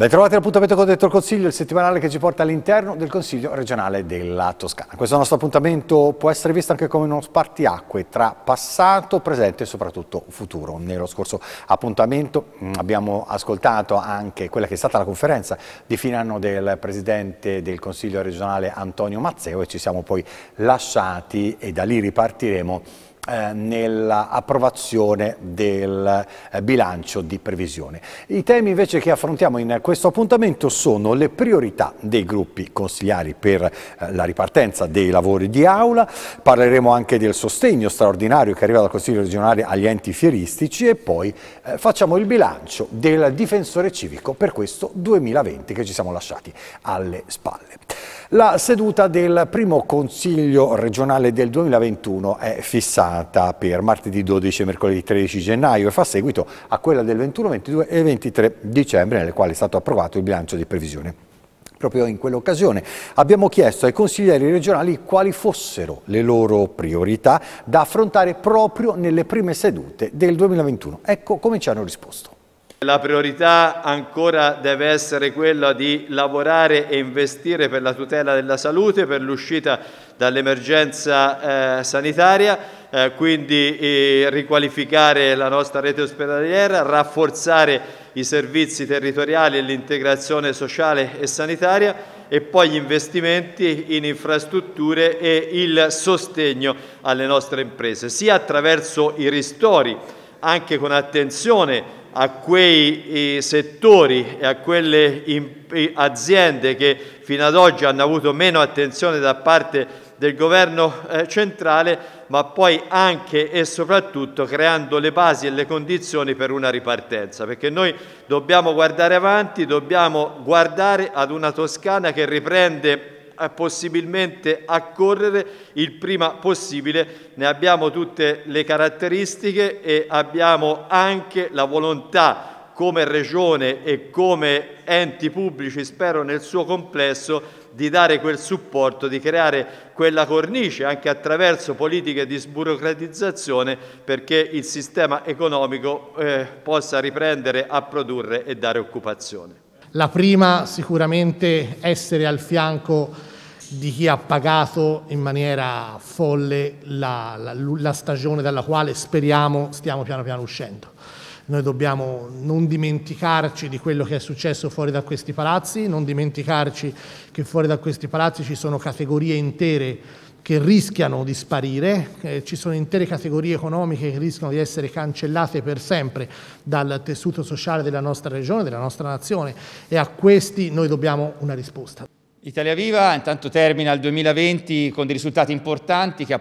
Ben trovati all'appuntamento con Detto il Consiglio, il settimanale che ci porta all'interno del Consiglio regionale della Toscana. Questo nostro appuntamento può essere visto anche come uno spartiacque tra passato, presente e soprattutto futuro. Nello scorso appuntamento mm, abbiamo ascoltato anche quella che è stata la conferenza di fine anno del Presidente del Consiglio regionale Antonio Mazzeo e ci siamo poi lasciati e da lì ripartiremo eh, nell'approvazione del eh, bilancio di previsione. I temi invece che affrontiamo in questo appuntamento sono le priorità dei gruppi consigliari per eh, la ripartenza dei lavori di aula, parleremo anche del sostegno straordinario che arriva dal Consiglio regionale agli enti fieristici e poi eh, facciamo il bilancio del difensore civico per questo 2020 che ci siamo lasciati alle spalle. La seduta del primo Consiglio regionale del 2021 è fissata giornata per martedì 12 e mercoledì 13 gennaio e fa seguito a quella del 21, 22 e 23 dicembre nelle quali è stato approvato il bilancio di previsione. Proprio in quell'occasione abbiamo chiesto ai consiglieri regionali quali fossero le loro priorità da affrontare proprio nelle prime sedute del 2021. Ecco come ci hanno risposto. La priorità ancora deve essere quella di lavorare e investire per la tutela della salute, per l'uscita dall'emergenza eh, sanitaria eh, quindi eh, riqualificare la nostra rete ospedaliera, rafforzare i servizi territoriali e l'integrazione sociale e sanitaria e poi gli investimenti in infrastrutture e il sostegno alle nostre imprese, sia attraverso i ristori, anche con attenzione a quei eh, settori e a quelle eh, aziende che fino ad oggi hanno avuto meno attenzione da parte del governo eh, centrale, ma poi anche e soprattutto creando le basi e le condizioni per una ripartenza, perché noi dobbiamo guardare avanti, dobbiamo guardare ad una Toscana che riprende possibilmente a correre il prima possibile. Ne abbiamo tutte le caratteristiche e abbiamo anche la volontà come regione e come enti pubblici, spero nel suo complesso, di dare quel supporto, di creare quella cornice anche attraverso politiche di sburocratizzazione perché il sistema economico eh, possa riprendere a produrre e dare occupazione. La prima sicuramente essere al fianco di chi ha pagato in maniera folle la, la, la stagione dalla quale speriamo stiamo piano piano uscendo. Noi dobbiamo non dimenticarci di quello che è successo fuori da questi palazzi, non dimenticarci che fuori da questi palazzi ci sono categorie intere che rischiano di sparire, eh, ci sono intere categorie economiche che rischiano di essere cancellate per sempre dal tessuto sociale della nostra regione, della nostra nazione e a questi noi dobbiamo una risposta. Italia Viva intanto termina il 2020 con dei risultati importanti che,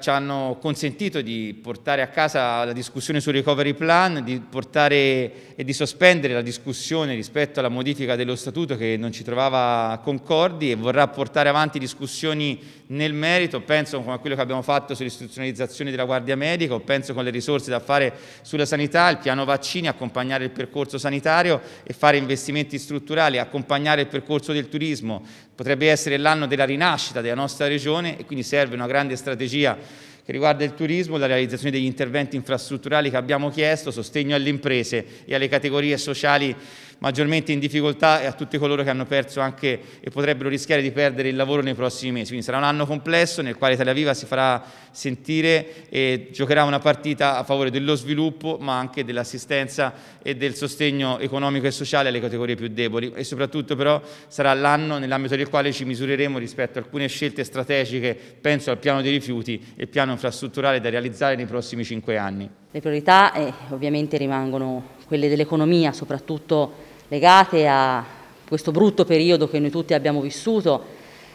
ci hanno consentito di portare a casa la discussione sul recovery plan, di portare e di sospendere la discussione rispetto alla modifica dello statuto che non ci trovava concordi e vorrà portare avanti discussioni nel merito, penso come quello che abbiamo fatto sull'istituzionalizzazione della Guardia Medica o penso con le risorse da fare sulla sanità, il piano vaccini, accompagnare il percorso sanitario e fare investimenti strutturali, accompagnare il percorso del turismo potrebbe essere l'anno della rinascita della nostra regione e quindi serve una grande strategia che riguarda il turismo, la realizzazione degli interventi infrastrutturali che abbiamo chiesto, sostegno alle imprese e alle categorie sociali maggiormente in difficoltà e a tutti coloro che hanno perso anche e potrebbero rischiare di perdere il lavoro nei prossimi mesi. Quindi sarà un anno complesso nel quale Italia Viva si farà sentire e giocherà una partita a favore dello sviluppo ma anche dell'assistenza e del sostegno economico e sociale alle categorie più deboli e soprattutto però sarà l'anno nell'ambito del quale ci misureremo rispetto a alcune scelte strategiche, penso al piano dei rifiuti e piano infrastrutturale da realizzare nei prossimi cinque anni. Le priorità eh, ovviamente rimangono quelle dell'economia, soprattutto legate a questo brutto periodo che noi tutti abbiamo vissuto.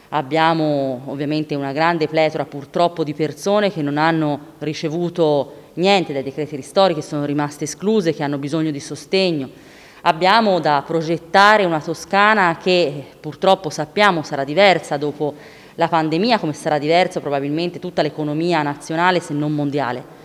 Abbiamo ovviamente una grande pletora purtroppo di persone che non hanno ricevuto niente dai decreti ristori, che sono rimaste escluse, che hanno bisogno di sostegno. Abbiamo da progettare una Toscana che purtroppo sappiamo sarà diversa dopo la pandemia, come sarà diversa probabilmente tutta l'economia nazionale se non mondiale.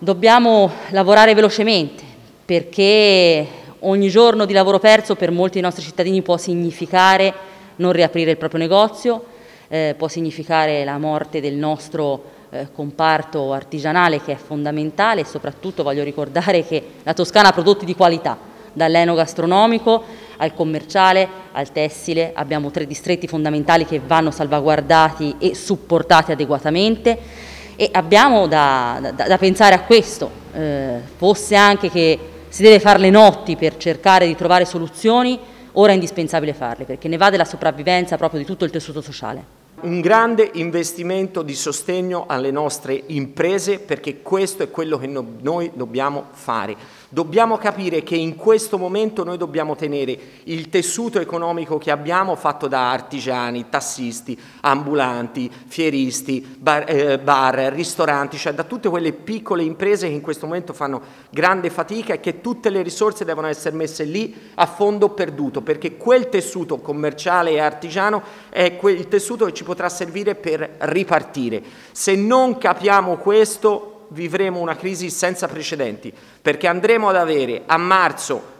Dobbiamo lavorare velocemente perché ogni giorno di lavoro perso per molti dei nostri cittadini può significare non riaprire il proprio negozio, eh, può significare la morte del nostro eh, comparto artigianale che è fondamentale e soprattutto voglio ricordare che la Toscana ha prodotti di qualità, dall'enogastronomico al commerciale, al tessile, abbiamo tre distretti fondamentali che vanno salvaguardati e supportati adeguatamente e abbiamo da, da, da pensare a questo, eh, fosse anche che si deve fare le notti per cercare di trovare soluzioni, ora è indispensabile farle perché ne va della sopravvivenza proprio di tutto il tessuto sociale. Un grande investimento di sostegno alle nostre imprese perché questo è quello che noi dobbiamo fare. Dobbiamo capire che in questo momento noi dobbiamo tenere il tessuto economico che abbiamo fatto da artigiani, tassisti, ambulanti, fieristi, bar, eh, bar ristoranti, cioè da tutte quelle piccole imprese che in questo momento fanno grande fatica e che tutte le risorse devono essere messe lì a fondo perduto, perché quel tessuto commerciale e artigiano è il tessuto che ci potrà servire per ripartire. Se non capiamo questo vivremo una crisi senza precedenti, perché andremo ad avere a marzo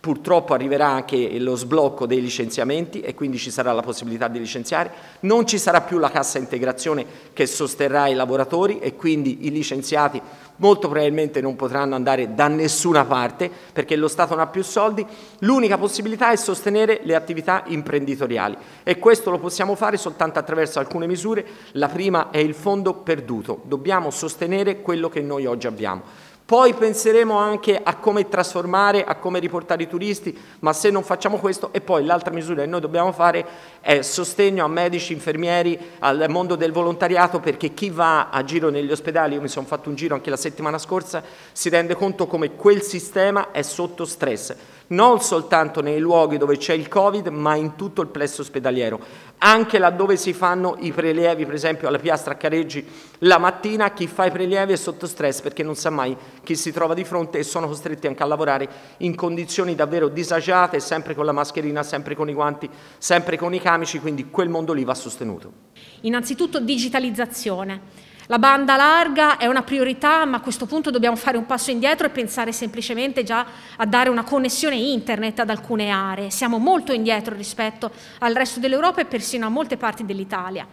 purtroppo arriverà anche lo sblocco dei licenziamenti e quindi ci sarà la possibilità di licenziare, non ci sarà più la cassa integrazione che sosterrà i lavoratori e quindi i licenziati molto probabilmente non potranno andare da nessuna parte perché lo Stato non ha più soldi, l'unica possibilità è sostenere le attività imprenditoriali e questo lo possiamo fare soltanto attraverso alcune misure, la prima è il fondo perduto, dobbiamo sostenere quello che noi oggi abbiamo. Poi penseremo anche a come trasformare, a come riportare i turisti, ma se non facciamo questo e poi l'altra misura che noi dobbiamo fare è sostegno a medici, infermieri, al mondo del volontariato perché chi va a giro negli ospedali, io mi sono fatto un giro anche la settimana scorsa, si rende conto come quel sistema è sotto stress non soltanto nei luoghi dove c'è il Covid, ma in tutto il plesso ospedaliero. Anche laddove si fanno i prelievi, per esempio alla piastra Careggi la mattina, chi fa i prelievi è sotto stress perché non sa mai chi si trova di fronte e sono costretti anche a lavorare in condizioni davvero disagiate, sempre con la mascherina, sempre con i guanti, sempre con i camici, quindi quel mondo lì va sostenuto. Innanzitutto digitalizzazione la banda larga è una priorità, ma a questo punto dobbiamo fare un passo indietro e pensare semplicemente già a dare una connessione internet ad alcune aree. Siamo molto indietro rispetto al resto dell'Europa e persino a molte parti dell'Italia.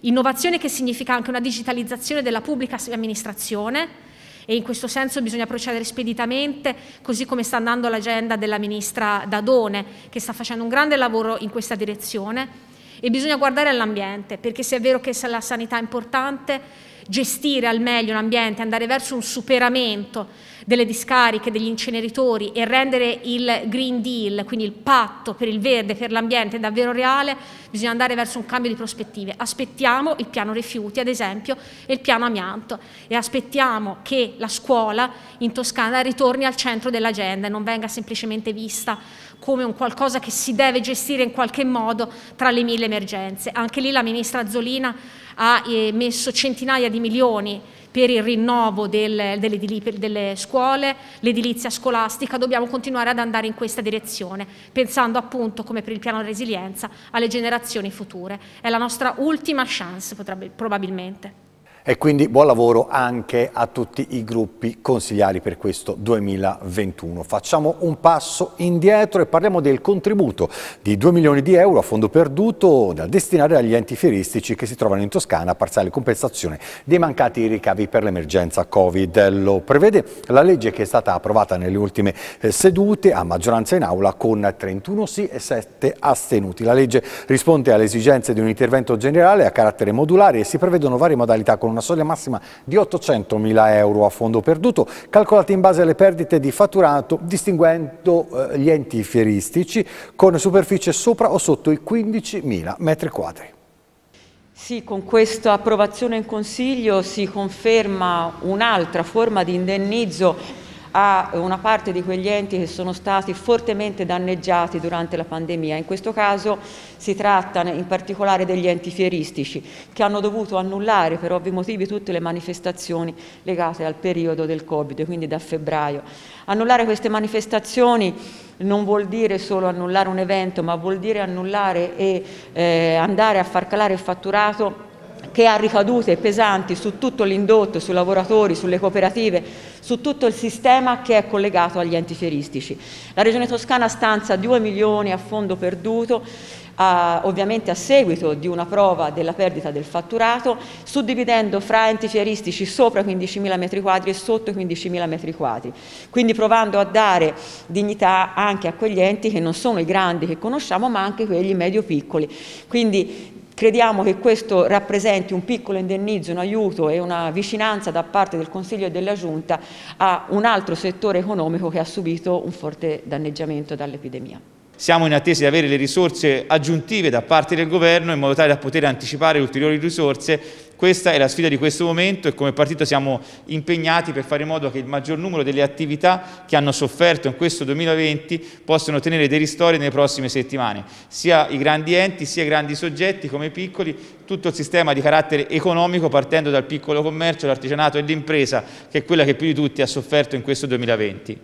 Innovazione che significa anche una digitalizzazione della pubblica amministrazione e in questo senso bisogna procedere speditamente, così come sta andando l'agenda della ministra Dadone, che sta facendo un grande lavoro in questa direzione e bisogna guardare all'ambiente, perché se è vero che la sanità è importante, gestire al meglio l'ambiente, andare verso un superamento delle discariche, degli inceneritori e rendere il Green Deal, quindi il patto per il verde, per l'ambiente davvero reale, bisogna andare verso un cambio di prospettive. Aspettiamo il piano rifiuti, ad esempio, e il piano amianto e aspettiamo che la scuola in Toscana ritorni al centro dell'agenda e non venga semplicemente vista come un qualcosa che si deve gestire in qualche modo tra le mille emergenze. Anche lì la ministra Zolina ha eh, messo centinaia di milioni per il rinnovo del, delle, delle scuole, l'edilizia scolastica, dobbiamo continuare ad andare in questa direzione, pensando appunto, come per il piano di resilienza, alle generazioni future. È la nostra ultima chance, potrebbe, probabilmente. E quindi buon lavoro anche a tutti i gruppi consigliari per questo 2021. Facciamo un passo indietro e parliamo del contributo di 2 milioni di euro a fondo perduto da destinare agli enti fieristici che si trovano in Toscana a parziale compensazione dei mancati ricavi per l'emergenza Covid. Lo prevede la legge che è stata approvata nelle ultime eh, sedute a maggioranza in aula con 31 sì e 7 astenuti. La legge risponde alle esigenze di un intervento generale a carattere modulare e si prevedono varie modalità con una una soglia massima di 800 mila euro a fondo perduto, calcolati in base alle perdite di fatturato, distinguendo eh, gli enti fieristici con superficie sopra o sotto i 15 mila metri quadri. Sì, con questa approvazione in Consiglio si conferma un'altra forma di indennizzo a una parte di quegli enti che sono stati fortemente danneggiati durante la pandemia. In questo caso si tratta in particolare degli enti fieristici che hanno dovuto annullare per ovvi motivi tutte le manifestazioni legate al periodo del Covid, quindi da febbraio. Annullare queste manifestazioni non vuol dire solo annullare un evento, ma vuol dire annullare e eh, andare a far calare il fatturato che ha ricadute pesanti su tutto l'indotto, sui lavoratori, sulle cooperative, su tutto il sistema che è collegato agli enti fieristici. La Regione Toscana stanza 2 milioni a fondo perduto a, ovviamente a seguito di una prova della perdita del fatturato, suddividendo fra enti fieristici sopra 15.000 metri quadri e sotto 15.000 metri quadri, quindi provando a dare dignità anche a quegli enti che non sono i grandi che conosciamo, ma anche quelli medio-piccoli. Quindi Crediamo che questo rappresenti un piccolo indennizzo, un aiuto e una vicinanza da parte del Consiglio e della Giunta a un altro settore economico che ha subito un forte danneggiamento dall'epidemia. Siamo in attesa di avere le risorse aggiuntive da parte del Governo in modo tale da poter anticipare ulteriori risorse questa è la sfida di questo momento e come partito siamo impegnati per fare in modo che il maggior numero delle attività che hanno sofferto in questo 2020 possano ottenere dei ristori nelle prossime settimane, sia i grandi enti, sia i grandi soggetti come i piccoli, tutto il sistema di carattere economico partendo dal piccolo commercio, l'artigianato e l'impresa che è quella che più di tutti ha sofferto in questo 2020.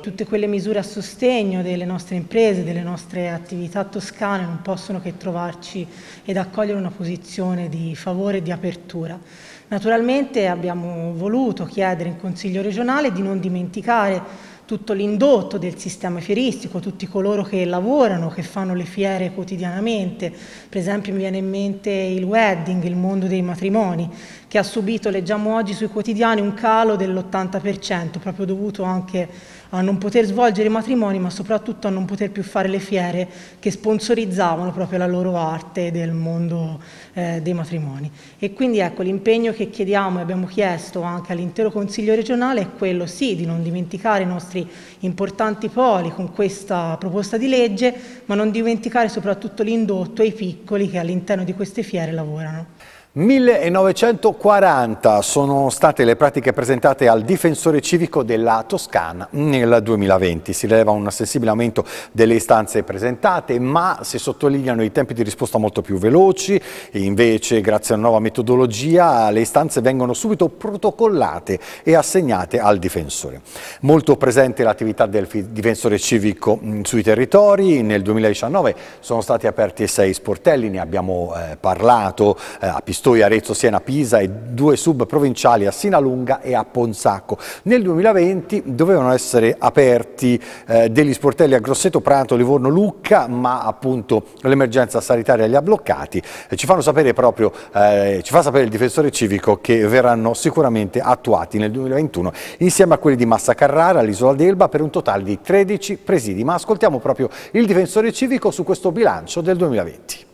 Tutte quelle misure a sostegno delle nostre imprese, delle nostre attività toscane non possono che trovarci ed accogliere una posizione di favore e di apertura. Naturalmente abbiamo voluto chiedere in Consiglio regionale di non dimenticare tutto l'indotto del sistema fieristico, tutti coloro che lavorano, che fanno le fiere quotidianamente. Per esempio mi viene in mente il wedding, il mondo dei matrimoni, che ha subito, leggiamo oggi sui quotidiani, un calo dell'80%, proprio dovuto anche a non poter svolgere i matrimoni, ma soprattutto a non poter più fare le fiere che sponsorizzavano proprio la loro arte del mondo eh, dei matrimoni. E quindi ecco l'impegno che chiediamo e abbiamo chiesto anche all'intero Consiglio regionale è quello sì di non dimenticare i nostri importanti poli con questa proposta di legge, ma non dimenticare soprattutto l'indotto e i piccoli che all'interno di queste fiere lavorano. 1940 sono state le pratiche presentate al difensore civico della Toscana nel 2020. Si rileva un sensibile aumento delle istanze presentate, ma si sottolineano i tempi di risposta molto più veloci. Invece, grazie alla nuova metodologia, le istanze vengono subito protocollate e assegnate al difensore. Molto presente l'attività del difensore civico mm, sui territori. Nel 2019 sono stati aperti sei sportelli, ne abbiamo eh, parlato eh, a Pistoia Pistoia, Arezzo, Siena, Pisa e due subprovinciali a Sinalunga e a Ponsacco. Nel 2020 dovevano essere aperti eh, degli sportelli a Grosseto, Prato, Livorno, Lucca, ma appunto l'emergenza sanitaria li ha bloccati. Eh, ci, proprio, eh, ci fa sapere il difensore civico che verranno sicuramente attuati nel 2021 insieme a quelli di Massa Carrara, l'Isola d'Elba per un totale di 13 presidi. Ma ascoltiamo proprio il difensore civico su questo bilancio del 2020.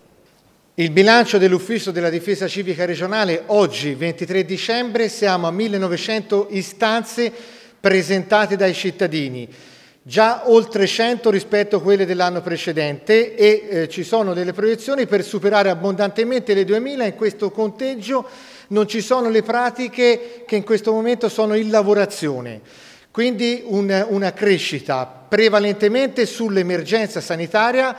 Il bilancio dell'Ufficio della Difesa Civica Regionale oggi, 23 dicembre, siamo a 1900 istanze presentate dai cittadini, già oltre 100 rispetto a quelle dell'anno precedente e eh, ci sono delle proiezioni per superare abbondantemente le 2000 in questo conteggio non ci sono le pratiche che in questo momento sono in lavorazione. Quindi un, una crescita prevalentemente sull'emergenza sanitaria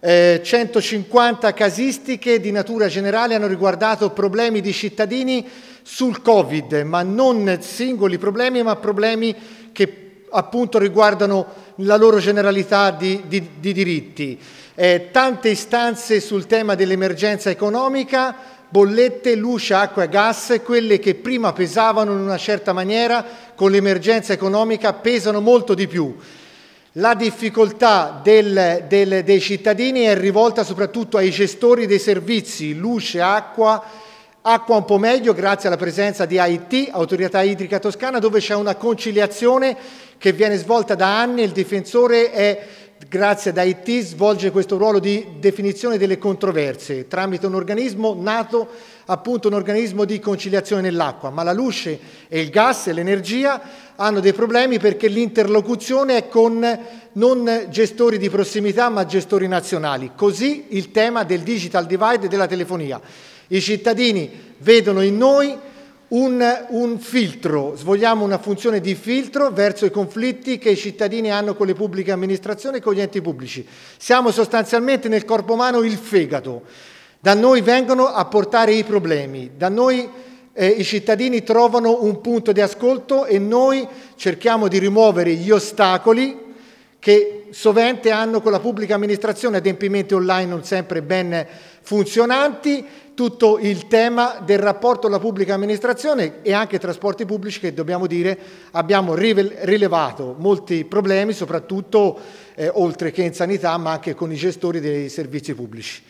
150 eh, casistiche di natura generale hanno riguardato problemi di cittadini sul Covid, ma non singoli problemi, ma problemi che appunto riguardano la loro generalità di, di, di diritti. Eh, tante istanze sul tema dell'emergenza economica, bollette, luce, acqua e gas, quelle che prima pesavano in una certa maniera, con l'emergenza economica pesano molto di più. La difficoltà del, del, dei cittadini è rivolta soprattutto ai gestori dei servizi, luce, acqua, acqua un po' meglio grazie alla presenza di AIT, Autorità Idrica Toscana, dove c'è una conciliazione che viene svolta da anni, il difensore è grazie ad AIT svolge questo ruolo di definizione delle controversie tramite un organismo nato appunto un organismo di conciliazione nell'acqua, ma la luce e il gas e l'energia hanno dei problemi perché l'interlocuzione è con non gestori di prossimità ma gestori nazionali. Così il tema del digital divide e della telefonia. I cittadini vedono in noi un, un, filtro, svogliamo una funzione di filtro verso i conflitti che i cittadini hanno con le pubbliche amministrazioni e con gli enti pubblici. Siamo sostanzialmente nel corpo umano il fegato. Da noi vengono a portare i problemi, da noi eh, i cittadini trovano un punto di ascolto e noi cerchiamo di rimuovere gli ostacoli che sovente hanno con la pubblica amministrazione adempimenti online non sempre ben funzionanti, tutto il tema del rapporto alla pubblica amministrazione e anche trasporti pubblici che dobbiamo dire abbiamo rilevato molti problemi, soprattutto eh, oltre che in sanità, ma anche con i gestori dei servizi pubblici.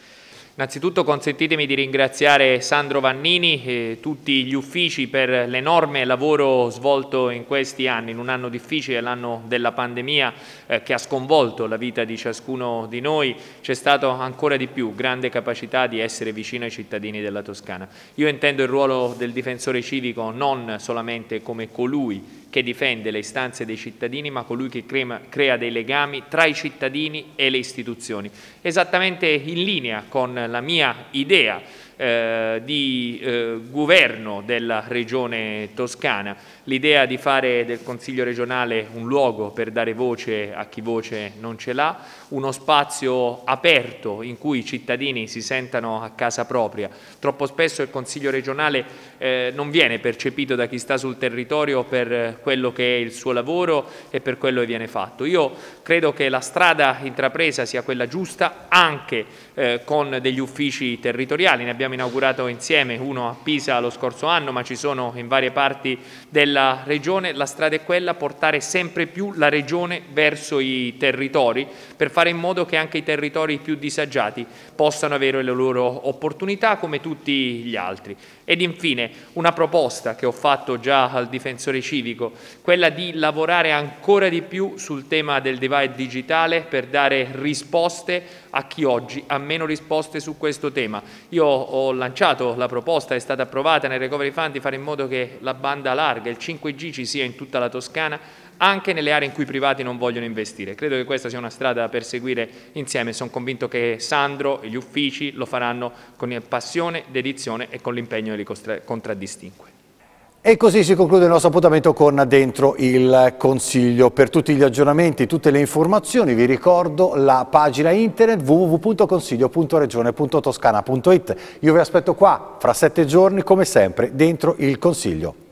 Innanzitutto consentitemi di ringraziare Sandro Vannini e tutti gli uffici per l'enorme lavoro svolto in questi anni, in un anno difficile, l'anno della pandemia eh, che ha sconvolto la vita di ciascuno di noi, c'è stata ancora di più grande capacità di essere vicino ai cittadini della Toscana. Io intendo il ruolo del difensore civico non solamente come colui che difende le istanze dei cittadini, ma colui che crema, crea dei legami tra i cittadini e le istituzioni. Esattamente in linea con la mia idea eh, di eh, governo della regione toscana, l'idea di fare del Consiglio regionale un luogo per dare voce a chi voce non ce l'ha, uno spazio aperto in cui i cittadini si sentano a casa propria. Troppo spesso il Consiglio regionale eh, non viene percepito da chi sta sul territorio per eh, quello che è il suo lavoro e per quello che viene fatto. Io credo che la strada intrapresa sia quella giusta anche eh, con degli uffici territoriali, ne abbiamo abbiamo inaugurato insieme, uno a Pisa lo scorso anno, ma ci sono in varie parti della regione. La strada è quella, portare sempre più la regione verso i territori per fare in modo che anche i territori più disagiati possano avere le loro opportunità come tutti gli altri. Ed infine una proposta che ho fatto già al difensore civico, quella di lavorare ancora di più sul tema del divide digitale per dare risposte a chi oggi ha meno risposte su questo tema. Io ho lanciato la proposta, è stata approvata nel Recovery Fund di fare in modo che la banda larga, il 5G ci sia in tutta la Toscana, anche nelle aree in cui i privati non vogliono investire. Credo che questa sia una strada da perseguire insieme, sono convinto che Sandro e gli uffici lo faranno con passione, dedizione e con l'impegno che li contraddistingue. E così si conclude il nostro appuntamento con Dentro il Consiglio. Per tutti gli aggiornamenti, tutte le informazioni, vi ricordo la pagina internet www.consiglio.regione.toscana.it. Io vi aspetto qua, fra sette giorni, come sempre, Dentro il Consiglio.